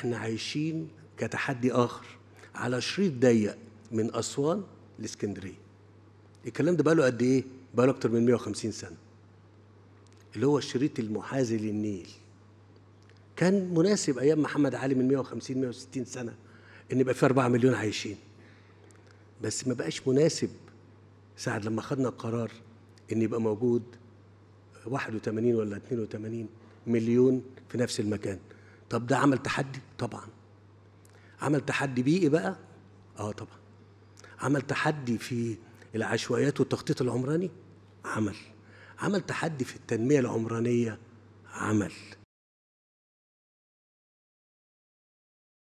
احنا عايشين كتحدي اخر على شريط ضيق من اسوان لاسكندريه الكلام ده بقاله قد ايه بقاله اكتر من 150 سنه اللي هو الشريط المحاذي للنيل كان مناسب ايام محمد علي من 150 160 سنه ان يبقى في 4 مليون عايشين بس ما بقاش مناسب ساعة لما خدنا القرار ان يبقى موجود 81 ولا 82 مليون في نفس المكان طب ده عمل تحدي طبعا عمل تحدي بيئي بقى اه طبعا عمل تحدي في العشوائيات والتخطيط العمراني عمل عمل تحدي في التنميه العمرانيه عمل